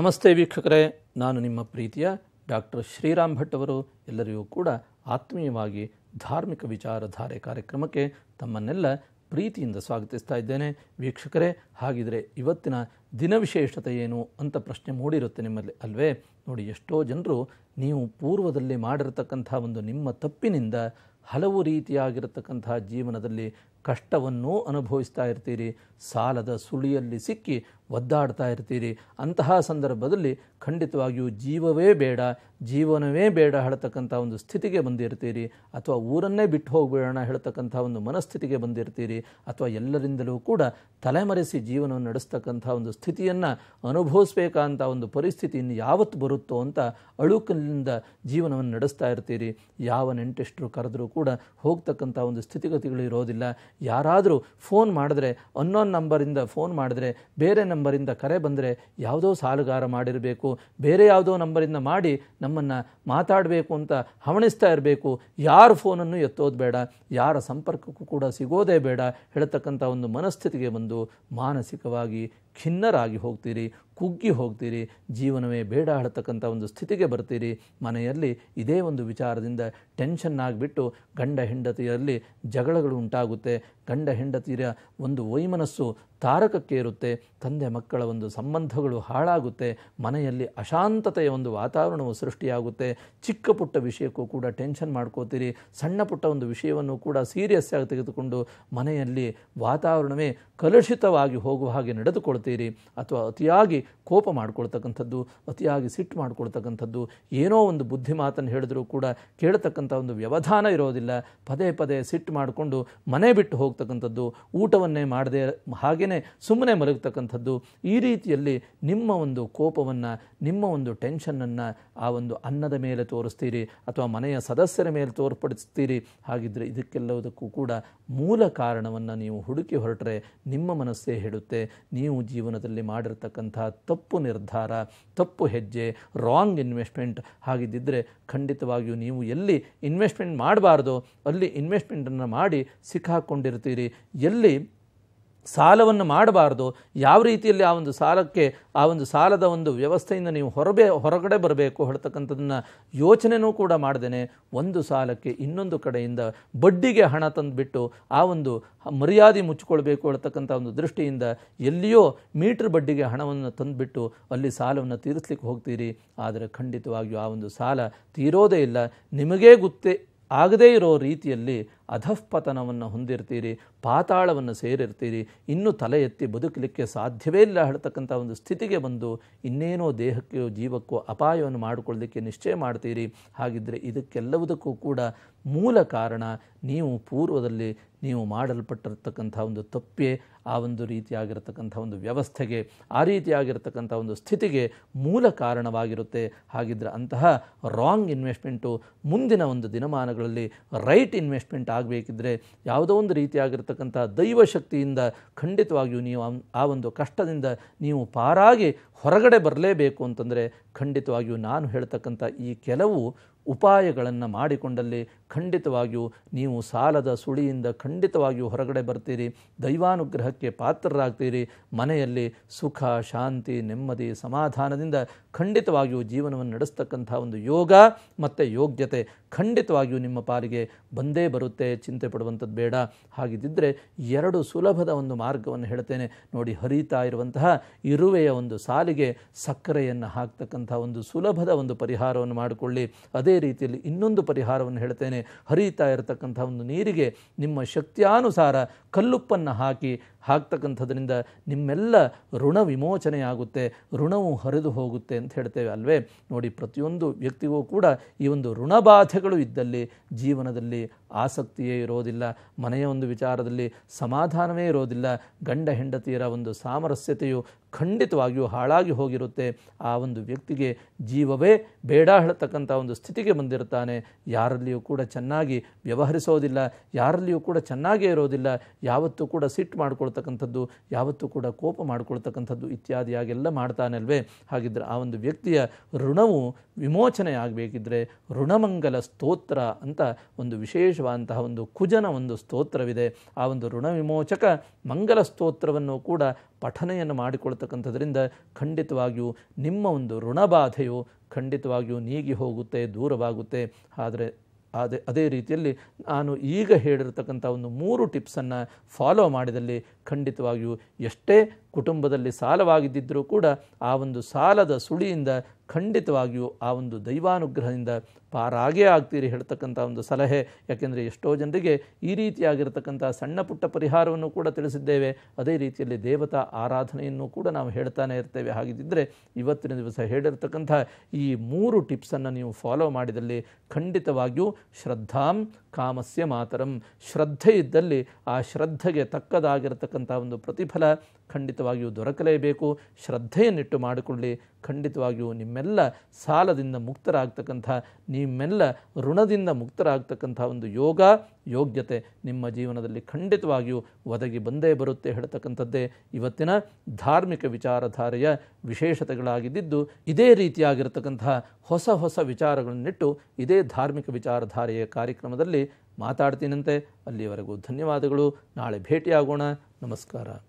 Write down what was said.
ನಮಸ್ತೆ ವೀಕ್ಷಕರೇ ನಾನು ನಿಮ್ಮ ಪ್ರೀತಿಯ ಡಾಕ್ಟರ್ ಶ್ರೀರಾಮ್ ಭಟ್ ಅವರು ಎಲ್ಲರಿಗೂ ಕೂಡ ಆತ್ಮೀಯವಾಗಿ ಧಾರ್ಮಿಕ ವಿಚಾರಧಾರೆ ಕಾರ್ಯಕ್ರಮಕ್ಕೆ ತಮ್ಮನ್ನೆಲ್ಲ ಪ್ರೀತಿಯಿಂದ ಸ್ವಾಗತಿಸ್ತಾ ಇದ್ದೇನೆ ವೀಕ್ಷಕರೇ ಹಾಗಿದ್ರೆ ಇವತ್ತಿನ ದಿನವಿಶೇಷತೆ ಏನು ಅಂತ ಪ್ರಶ್ನೆ ಮೂಡಿರುತ್ತೆ ನಿಮ್ಮಲ್ಲಿ ಅಲ್ವೇ ನೋಡಿ ಎಷ್ಟೋ ಜನರು ನೀವು ಪೂರ್ವದಲ್ಲಿ ಮಾಡಿರತಕ್ಕಂಥ ಒಂದು ನಿಮ್ಮ ತಪ್ಪಿನಿಂದ ಹಲವು ರೀತಿಯಾಗಿರತಕ್ಕಂತಹ ಜೀವನದಲ್ಲಿ ಕಷ್ಟವನ್ನೂ ಅನುಭವಿಸ್ತಾ ಇರ್ತೀರಿ ಸಾಲದ ಸುಳಿಯಲ್ಲಿ ಸಿಕ್ಕಿ ಒದ್ದಾಡ್ತಾ ಇರ್ತೀರಿ ಅಂತಹ ಸಂದರ್ಭದಲ್ಲಿ ಖಂಡಿತವಾಗಿಯೂ ಜೀವವೇ ಬೇಡ ಜೀವನವೇ ಬೇಡ ಹೇಳ್ತಕ್ಕಂಥ ಒಂದು ಸ್ಥಿತಿಗೆ ಬಂದಿರ್ತೀರಿ ಅಥವಾ ಊರನ್ನೇ ಬಿಟ್ಟು ಹೋಗ್ಬೇಡೋಣ ಹೇಳ್ತಕ್ಕಂಥ ಒಂದು ಮನಸ್ಥಿತಿಗೆ ಬಂದಿರ್ತೀರಿ ಅಥವಾ ಎಲ್ಲರಿಂದಲೂ ಕೂಡ ತಲೆಮರೆಸಿ ಜೀವನವನ್ನು ನಡೆಸ್ತಕ್ಕಂಥ ಒಂದು ಸ್ಥಿತಿಯನ್ನು ಅನುಭವಿಸ್ಬೇಕಂತ ಒಂದು ಪರಿಸ್ಥಿತಿ ಇನ್ನು ಯಾವತ್ತು ಬರುತ್ತೋ ಅಂತ ಅಳುಕಲಿಂದ ಜೀವನವನ್ನು ನಡೆಸ್ತಾ ಇರ್ತೀರಿ ಯಾವ ನೆಂಟೆಷ್ಟರು ಕರೆದರೂ ಕೂಡ ಹೋಗ್ತಕ್ಕಂಥ ಒಂದು ಸ್ಥಿತಿಗತಿಗಳು ಇರೋದಿಲ್ಲ ಯಾರಾದರೂ ಫೋನ್ ಮಾಡಿದ್ರೆ ಅನ್ನೋನ್ ನಂಬರಿಂದ ಫೋನ್ ಮಾಡಿದ್ರೆ ಬೇರೆ ನಮ್ಮ ನಂಬರಿಂದ ಕರೆ ಬಂದರೆ ಯಾವುದೋ ಸಾಲುಗಾರ ಮಾಡಿರಬೇಕು ಬೇರೆ ಯಾವುದೋ ನಂಬರಿಂದ ಮಾಡಿ ನಮ್ಮನ್ನು ಮಾತಾಡಬೇಕು ಅಂತ ಹವಣಿಸ್ತಾ ಇರಬೇಕು ಯಾರ ಫೋನನ್ನು ಎತ್ತೋದು ಬೇಡ ಯಾರ ಸಂಪರ್ಕಕ್ಕೂ ಕೂಡ ಸಿಗೋದೇ ಬೇಡ ಹೇಳತಕ್ಕಂಥ ಒಂದು ಮನಸ್ಥಿತಿಗೆ ಬಂದು ಮಾನಸಿಕವಾಗಿ ಖಿನ್ನರಾಗಿ ಹೋಗ್ತೀರಿ ಕುಗ್ಗಿ ಹೋಗ್ತೀರಿ ಜೀವನವೇ ಬೇಡ ಆಡತಕ್ಕಂಥ ಒಂದು ಸ್ಥಿತಿಗೆ ಬರ್ತೀರಿ ಮನೆಯಲ್ಲಿ ಇದೇ ಒಂದು ವಿಚಾರದಿಂದ ಟೆನ್ಷನ್ ಆಗಿಬಿಟ್ಟು ಗಂಡ ಹೆಂಡತಿಯರಲ್ಲಿ ಜಗಳಗಳು ಉಂಟಾಗುತ್ತೆ ಗಂಡ ಹೆಂಡತಿಯ ಒಂದು ವೈಮನಸ್ಸು ತಾರಕಕ್ಕೇರುತ್ತೆ ತಂದೆ ಮಕ್ಕಳ ಒಂದು ಸಂಬಂಧಗಳು ಹಾಳಾಗುತ್ತೆ ಮನೆಯಲ್ಲಿ ಅಶಾಂತತೆಯ ಒಂದು ವಾತಾವರಣವು ಸೃಷ್ಟಿಯಾಗುತ್ತೆ ಚಿಕ್ಕ ಪುಟ್ಟ ವಿಷಯಕ್ಕೂ ಕೂಡ ಟೆನ್ಷನ್ ಮಾಡ್ಕೋತೀರಿ ಸಣ್ಣ ಪುಟ್ಟ ಒಂದು ವಿಷಯವನ್ನು ಕೂಡ ಸೀರಿಯಸ್ ಆಗಿ ತೆಗೆದುಕೊಂಡು ಮನೆಯಲ್ಲಿ ವಾತಾವರಣವೇ ಕಲುಷಿತವಾಗಿ ಹೋಗುವ ಹಾಗೆ ನಡೆದುಕೊಳ್ಳುತ್ತೆ ಮಾಡ್ಕೊಳ್ತೀರಿ ಅಥವಾ ಅತಿಯಾಗಿ ಕೋಪ ಮಾಡಿಕೊಳ್ತಕ್ಕಂಥದ್ದು ಅತಿಯಾಗಿ ಸಿಟ್ಟು ಮಾಡಿಕೊಳ್ತಕ್ಕಂಥದ್ದು ಏನೋ ಒಂದು ಬುದ್ಧಿ ಮಾತನ್ನು ಹೇಳಿದರೂ ಕೂಡ ಕೇಳತಕ್ಕಂಥ ಒಂದು ವ್ಯವಧಾನ ಇರೋದಿಲ್ಲ ಪದೇ ಪದೇ ಸಿಟ್ಟು ಮಾಡಿಕೊಂಡು ಮನೆ ಬಿಟ್ಟು ಹೋಗ್ತಕ್ಕಂಥದ್ದು ಊಟವನ್ನೇ ಮಾಡದೆ ಹಾಗೆಯೇ ಸುಮ್ಮನೆ ಮಲಗತಕ್ಕಂಥದ್ದು ಈ ರೀತಿಯಲ್ಲಿ ನಿಮ್ಮ ಒಂದು ಕೋಪವನ್ನು ನಿಮ್ಮ ಒಂದು ಟೆನ್ಷನ್ನನ್ನು ಆ ಒಂದು ಅನ್ನದ ಮೇಲೆ ತೋರಿಸ್ತೀರಿ ಅಥವಾ ಮನೆಯ ಸದಸ್ಯರ ಮೇಲೆ ತೋರ್ಪಡಿಸ್ತೀರಿ ಹಾಗಿದ್ದರೆ ಇದಕ್ಕೆಲ್ಲವುದಕ್ಕೂ ಕೂಡ ಮೂಲ ಕಾರಣವನ್ನು ನೀವು ಹುಡುಕಿ ಹೊರಟರೆ ನಿಮ್ಮ ಮನಸ್ಸೇ ಹೇಳುತ್ತೆ ನೀವು ಜೀವನದಲ್ಲಿ ಮಾಡಿರ್ತಕ್ಕಂಥ ತಪ್ಪು ನಿರ್ಧಾರ ತಪ್ಪು ಹೆಜ್ಜೆ ರಾಂಗ್ ಇನ್ವೆಸ್ಟ್ಮೆಂಟ್ ಹಾಗಿದ್ದಿದ್ದರೆ ಖಂಡಿತವಾಗಿಯೂ ನೀವು ಎಲ್ಲಿ ಇನ್ವೆಸ್ಟ್ಮೆಂಟ್ ಮಾಡಬಾರ್ದು ಅಲ್ಲಿ ಇನ್ವೆಸ್ಟ್ಮೆಂಟನ್ನು ಮಾಡಿ ಸಿಕ್ಕಾಕ್ಕೊಂಡಿರ್ತೀರಿ ಎಲ್ಲಿ ಸಾಲವನ್ನು ಮಾಡಬಾರ್ದು ಯಾವ ರೀತಿಯಲ್ಲಿ ಆ ಒಂದು ಸಾಲಕ್ಕೆ ಆ ಒಂದು ಸಾಲದ ಒಂದು ವ್ಯವಸ್ಥೆಯಿಂದ ನೀವು ಹೊರಬೇ ಹೊರಗಡೆ ಬರಬೇಕು ಹೊರತಕ್ಕಂಥದ್ದನ್ನು ಯೋಚನೆನೂ ಕೂಡ ಮಾಡ್ದೇನೆ ಒಂದು ಸಾಲಕ್ಕೆ ಇನ್ನೊಂದು ಕಡೆಯಿಂದ ಬಡ್ಡಿಗೆ ಹಣ ತಂದುಬಿಟ್ಟು ಆ ಒಂದು ಮರ್ಯಾದೆ ಮುಚ್ಚಿಕೊಳ್ಬೇಕು ಹೇಳ್ತಕ್ಕಂಥ ಒಂದು ದೃಷ್ಟಿಯಿಂದ ಎಲ್ಲಿಯೋ ಮೀಟ್ರ್ ಬಡ್ಡಿಗೆ ಹಣವನ್ನು ತಂದುಬಿಟ್ಟು ಅಲ್ಲಿ ಸಾಲವನ್ನು ತೀರಿಸ್ಲಿಕ್ಕೆ ಹೋಗ್ತೀರಿ ಆದರೆ ಖಂಡಿತವಾಗಿಯೂ ಆ ಒಂದು ಸಾಲ ತೀರೋದೇ ಇಲ್ಲ ನಿಮಗೇ ಗೊತ್ತೇ ಆಗದೇ ಇರೋ ರೀತಿಯಲ್ಲಿ ಅಧಃಪತನವನ್ನು ಹೊಂದಿರ್ತೀರಿ ಪಾತಾಳವನ್ನು ಸೇರಿರ್ತೀರಿ ಇನ್ನೂ ತಲೆ ಎತ್ತಿ ಬದುಕಲಿಕ್ಕೆ ಸಾಧ್ಯವೇ ಇಲ್ಲ ಹೇಳ್ತಕ್ಕಂಥ ಒಂದು ಸ್ಥಿತಿಗೆ ಬಂದು ಇನ್ನೇನೋ ದೇಹಕ್ಕೋ ಜೀವಕ್ಕೋ ಅಪಾಯವನ್ನು ಮಾಡಿಕೊಳ್ಳಲಿಕ್ಕೆ ನಿಶ್ಚಯ ಮಾಡ್ತೀರಿ ಹಾಗಿದ್ದರೆ ಇದಕ್ಕೆಲ್ಲವುದಕ್ಕೂ ಕೂಡ ಮೂಲ ಕಾರಣ ನೀವು ಪೂರ್ವದಲ್ಲಿ ನೀವು ಮಾಡಲ್ಪಟ್ಟಿರ್ತಕ್ಕಂಥ ಒಂದು ತಪ್ಪೆ ಆ ಒಂದು ರೀತಿಯಾಗಿರ್ತಕ್ಕಂಥ ಒಂದು ವ್ಯವಸ್ಥೆಗೆ ಆ ರೀತಿಯಾಗಿರ್ತಕ್ಕಂಥ ಒಂದು ಸ್ಥಿತಿಗೆ ಮೂಲ ಕಾರಣವಾಗಿರುತ್ತೆ ಹಾಗಿದ್ದರೆ ಅಂತಹ ರಾಂಗ್ ಇನ್ವೆಸ್ಟ್ಮೆಂಟು ಮುಂದಿನ ಒಂದು ದಿನಮಾನಗಳಲ್ಲಿ ರೈಟ್ ಇನ್ವೆಸ್ಟ್ಮೆಂಟ್ ಆಗಬೇಕಿದ್ರೆ ಯಾವುದೋ ಒಂದು ರೀತಿಯಾಗಿರ್ತಕ್ಕಂಥ ದೈವಶಕ್ತಿಯಿಂದ ಖಂಡಿತವಾಗಿಯೂ ನೀವು ಆ ಒಂದು ಕಷ್ಟದಿಂದ ನೀವು ಪಾರಾಗಿ ಹೊರಗಡೆ ಬರಲೇಬೇಕು ಅಂತಂದರೆ ಖಂಡಿತವಾಗಿಯೂ ನಾನು ಹೇಳ್ತಕ್ಕಂಥ ಈ ಕೆಲವು ಉಪಾಯಗಳನ್ನು ಮಾಡಿಕೊಂಡಲ್ಲಿ ಖಂಡಿತವಾಗಿಯೂ ನೀವು ಸಾಲದ ಸುಳಿಯಿಂದ ಖಂಡಿತವಾಗಿಯೂ ಹೊರಗಡೆ ಬರ್ತೀರಿ ದೈವಾನುಗ್ರಹಕ್ಕೆ ಪಾತ್ರರಾಗ್ತೀರಿ ಮನೆಯಲ್ಲಿ ಸುಖ ಶಾಂತಿ ನೆಮ್ಮದಿ ಸಮಾಧಾನದಿಂದ ಖಂಡಿತವಾಗಿಯೂ ಜೀವನವನ್ನು ನಡೆಸ್ತಕ್ಕಂಥ ಒಂದು ಯೋಗ ಮತ್ತು ಯೋಗ್ಯತೆ ಖಂಡಿತವಾಗಿಯೂ ನಿಮ್ಮ ಪಾಲಿಗೆ ಬಂದೇ ಬರುತ್ತೆ ಚಿಂತೆ ಪಡುವಂಥದ್ದು ಬೇಡ ಹಾಗಿದ್ದರೆ ಎರಡು ಸುಲಭದ ಒಂದು ಮಾರ್ಗವನ್ನು ಹೇಳ್ತೇನೆ ನೋಡಿ ಹರಿತಾ ಇರುವಂತಹ ಇರುವೆಯ ಒಂದು ಸಾಲಿಗೆ ಸಕ್ಕರೆಯನ್ನು ಹಾಕ್ತಕ್ಕಂಥ ಒಂದು ಸುಲಭದ ಒಂದು ಪರಿಹಾರವನ್ನು ಮಾಡಿಕೊಳ್ಳಿ ಅದೇ ರೀತಿಯಲ್ಲಿ ಇನ್ನೊಂದು ಪರಿಹಾರವನ್ನು ಹೇಳ್ತೇನೆ ಹರಿತಾ ಇರತಕ್ಕಂಥ ಒಂದು ನೀರಿಗೆ ನಿಮ್ಮ ಶಕ್ತಿಯಾನುಸಾರ ಕಲ್ಲುಪ್ಪನ್ನು ಹಾಕಿ ಹಾಕ್ತಕ್ಕಂಥದ್ರಿಂದ ನಿಮ್ಮೆಲ್ಲ ಋಣ ವಿಮೋಚನೆಯಾಗುತ್ತೆ ಋಣವು ಹರಿದು ಹೋಗುತ್ತೆ ಅಂತ ಹೇಳ್ತೇವೆ ಅಲ್ವೇ ನೋಡಿ ಪ್ರತಿಯೊಂದು ವ್ಯಕ್ತಿಗೂ ಕೂಡ ಈ ಒಂದು ಋಣಬಾಧೆಗಳು ಇದ್ದಲ್ಲಿ ಜೀವನದಲ್ಲಿ ಆಸಕ್ತಿಯೇ ಇರೋದಿಲ್ಲ ಮನೆಯ ಒಂದು ವಿಚಾರದಲ್ಲಿ ಸಮಾಧಾನವೇ ಇರೋದಿಲ್ಲ ಗಂಡ ಹೆಂಡತಿಯರ ಒಂದು ಸಾಮರಸ್ಯತೆಯು ಖಂಡಿತವಾಗಿಯೂ ಹಾಳಾಗಿ ಹೋಗಿರುತ್ತೆ ಆ ಒಂದು ವ್ಯಕ್ತಿಗೆ ಜೀವವೇ ಬೇಡ ಹೇಳ್ತಕ್ಕಂಥ ಒಂದು ಸ್ಥಿತಿಗೆ ಬಂದಿರ್ತಾನೆ ಯಾರಲ್ಲಿಯೂ ಕೂಡ ಚೆನ್ನಾಗಿ ವ್ಯವಹರಿಸೋದಿಲ್ಲ ಯಾರಲ್ಲಿಯೂ ಕೂಡ ಚೆನ್ನಾಗೇ ಇರೋದಿಲ್ಲ ಯಾವತ್ತೂ ಕೂಡ ಸಿಟ್ಟು ಮಾಡಿಕೊಳ್ಳೋದು ಮಾಡ್ಕೊಳ್ತಕ್ಕಂಥದ್ದು ಯಾವತ್ತೂ ಕೂಡ ಕೋಪ ಮಾಡಿಕೊಳ್ತಕ್ಕಂಥದ್ದು ಇತ್ಯಾದಿಯಾಗೆಲ್ಲ ಮಾಡ್ತಾನಲ್ವೇ ಹಾಗಿದ್ರೆ ಆ ಒಂದು ವ್ಯಕ್ತಿಯ ಋಣವು ವಿಮೋಚನೆ ಆಗಬೇಕಿದ್ರೆ ಋಣಮಂಗಲ ಸ್ತೋತ್ರ ಅಂತ ಒಂದು ವಿಶೇಷವಾದಂತಹ ಒಂದು ಕುಜನ ಒಂದು ಸ್ತೋತ್ರವಿದೆ ಆ ಒಂದು ಋಣ ವಿಮೋಚಕ ಮಂಗಲ ಸ್ತೋತ್ರವನ್ನು ಕೂಡ ಪಠನೆಯನ್ನು ಮಾಡಿಕೊಳ್ತಕ್ಕಂಥದ್ರಿಂದ ಖಂಡಿತವಾಗಿಯೂ ನಿಮ್ಮ ಒಂದು ಋಣಬಾಧೆಯು ಖಂಡಿತವಾಗಿಯೂ ನೀಗಿ ಹೋಗುತ್ತೆ ದೂರವಾಗುತ್ತೆ ಆದರೆ ಅದೇ ಅದೇ ರೀತಿಯಲ್ಲಿ ನಾನು ಈಗ ಹೇಳಿರತಕ್ಕಂಥ ಒಂದು ಮೂರು ಟಿಪ್ಸನ್ನು ಫಾಲೋ ಮಾಡಿದಲ್ಲಿ ಖಂಡಿತವಾಗಿಯೂ ಎಷ್ಟೇ ಕುಟುಂಬದಲ್ಲಿ ಸಾಲವಾಗಿದ್ದಿದ್ದರೂ ಕೂಡ ಆ ಒಂದು ಸಾಲದ ಸುಳಿಯಿಂದ ಖಂಡಿತವಾಗಿಯೂ ಆ ಒಂದು ದೈವಾನುಗ್ರಹದಿಂದ ಪಾರಾಗೇ ಆಗ್ತೀರಿ ಹೇಳ್ತಕ್ಕಂಥ ಒಂದು ಸಲಹೆ ಯಾಕೆಂದರೆ ಎಷ್ಟೋ ಜನರಿಗೆ ಈ ರೀತಿಯಾಗಿರ್ತಕ್ಕಂಥ ಸಣ್ಣ ಪುಟ್ಟ ಪರಿಹಾರವನ್ನು ಕೂಡ ತಿಳಿಸಿದ್ದೇವೆ ಅದೇ ರೀತಿಯಲ್ಲಿ ದೇವತಾ ಆರಾಧನೆಯನ್ನು ಕೂಡ ನಾವು ಹೇಳ್ತಾನೆ ಇರ್ತೇವೆ ಹಾಗಿದ್ದರೆ ಇವತ್ತಿನ ದಿವಸ ಹೇಳಿರ್ತಕ್ಕಂಥ ಈ ಮೂರು ಟಿಪ್ಸನ್ನು ನೀವು ಫಾಲೋ ಮಾಡಿದಲ್ಲಿ ಖಂಡಿತವಾಗಿಯೂ ಶ್ರದ್ಧಾಂ ಕಾಮಸ್ಯ ಮಾತರಂ ಶ್ರದ್ಧೆ ಇದ್ದಲ್ಲಿ ಆ ಶ್ರದ್ಧೆಗೆ ತಕ್ಕದಾಗಿರತಕ್ಕಂಥ ಒಂದು ಪ್ರತಿಫಲ ಖಂಡಿತವಾಗಿಯೂ ದೊರಕಲೇಬೇಕು ಶ್ರದ್ಧೆಯನ್ನಿಟ್ಟು ಮಾಡಿಕೊಳ್ಳಿ ಖಂಡಿತವಾಗಿಯೂ ನಿಮ್ಮೆಲ್ಲ ಸಾಲದಿಂದ ಮುಕ್ತರಾಗ್ತಕ್ಕಂಥ ನಿಮ್ಮೆಲ್ಲ ಋಣದಿಂದ ಮುಕ್ತರಾಗ್ತಕ್ಕಂಥ ಒಂದು ಯೋಗ ಯೋಗ್ಯತೆ ನಿಮ್ಮ ಜೀವನದಲ್ಲಿ ಖಂಡಿತವಾಗಿಯೂ ಒದಗಿ ಬಂದೇ ಬರುತ್ತೆ ಹೇಳ್ತಕ್ಕಂಥದ್ದೇ ಇವತ್ತಿನ ಧಾರ್ಮಿಕ ವಿಚಾರಧಾರೆಯ ವಿಶೇಷತೆಗಳಾಗಿದ್ದು ಇದೇ ರೀತಿಯಾಗಿರತಕ್ಕಂತಹ ಹೊಸ ಹೊಸ ವಿಚಾರಗಳನ್ನಿಟ್ಟು ಇದೇ ಧಾರ್ಮಿಕ ವಿಚಾರಧಾರೆಯ ಕಾರ್ಯಕ್ರಮದಲ್ಲಿ ಮಾತಾಡ್ತೀನಂತೆ ಅಲ್ಲಿಯವರೆಗೂ ಧನ್ಯವಾದಗಳು ನಾಳೆ ಭೇಟಿಯಾಗೋಣ ನಮಸ್ಕಾರ